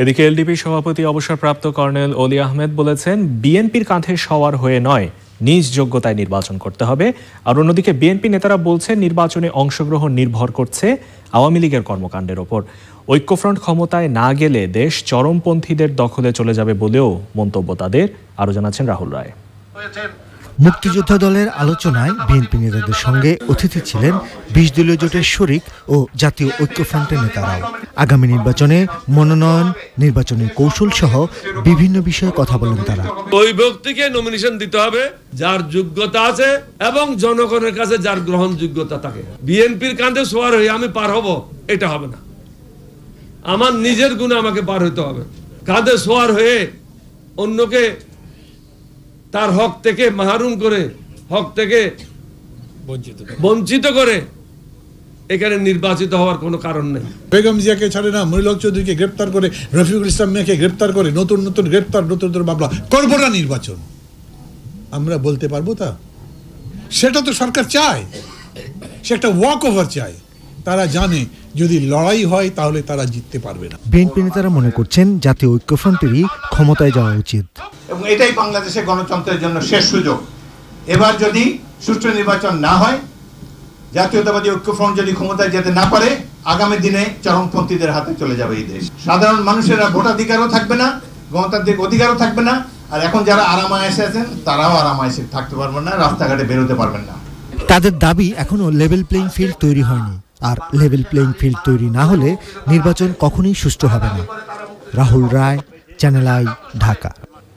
এদিকে এলডিপি সভাপতি অবসরপ্রাপ্ত কর্নেল অলি আহমেদ বলেছেন বিএনপির কাঁধে সওয়ার হয়ে নয় নিজ যোগ্যতায় নির্বাচন করতে হবে আর অন্যদিকে বিএনপি নেতারা বলছেন নির্বাচনে অংশগ্রহণ নির্ভর করছে আওয়ামী লীগের কর্মকাণ্ডের ওপর ঐক্যফ্রন্ট ক্ষমতায় না গেলে দেশ চরমপন্থীদের দখলে চলে যাবে বলেও মন্তব্য তাদের আরও জানাচ্ছেন রাহুল রায় মুক্তিযোদ্ধা দলের আলোচনায় বিএনপি নেতাদের সঙ্গে অতিথি ছিলেন বিশ দলীয় জোটের শরিক ও জাতীয় ঐক্যফ্রন্টের নেতারাও আগামী নির্বাচনে মনোনয়ন নির্বাচনের কৌশল সহ বিভিন্ন বিষয়ে কথা বলেন তারা ওই ব্যক্তিকে নমিনেশন দিতে হবে যার যোগ্যতা আছে এবং জনগণের কাছে যার গ্রহণ যোগ্যতা থাকে বিএনপির কাঁধে সোয়ার হয়ে আমি পার হব এটা হবে না আমার নিজের গুণে আমাকে পার হইতে হবে কাঁধে সোয়ার হয়ে অন্যকে তার হক থেকে মাহরুম করে হক থেকে বঞ্চিত বঞ্চিত করে এখানে নির্বাচিত হওয়ার কোনো কারণ নেই বেগম জিয়াকে ছাড়ে না মনিলক চৌধুরীকে গ্রেপ্তার করে রফিকুল ইসলাম মিয়াকে গ্রেপ্তার করে নতুন নতুন গ্রেপ্তার নতুন নতুন মামলা করবো না নির্বাচন আমরা বলতে পারবো তা সেটা তো সরকার চায় সে একটা ওয়াক ওভার চায় তারা জানে যদি লড়াই হয় তাহলে তারা জিততে পারবে না বিএনপি নেতারা মনে করছেন জাতীয় ঐক্যফ্রন্টেরই ক্ষমতায় যাওয়া উচিত এবং এটাই বাংলাদেশের গণতন্ত্রের জন্য শেষ সুযোগ এবার যদি সুষ্ঠু নির্বাচন না হয় জাতীয়তাবাদী ঐক্যফ্রন্ট যদি ক্ষমতায় যেতে না পারে আগামী দিনে চরমপন্থীদের হাতে চলে যাবে এই দেশ সাধারণ মানুষেরা ভোটাধিকারও থাকবে না গণতান্ত্রিক অধিকারও থাকবে না আর এখন যারা আরামায়াসে আছেন তারাও আরামায়াসে থাকতে পারবেন না রাস্তাঘাটে বেরোতে পারবেন না তাদের দাবি এখনো লেভেল প্লেইং ফিল্ড তৈরি হয়নি আর লেভেল প্লেইং ফিল্ড তৈরি না হলে নির্বাচন কখনোই সুষ্ঠু হবে না রাহুল রায় চ্যানেল আই ঢাকা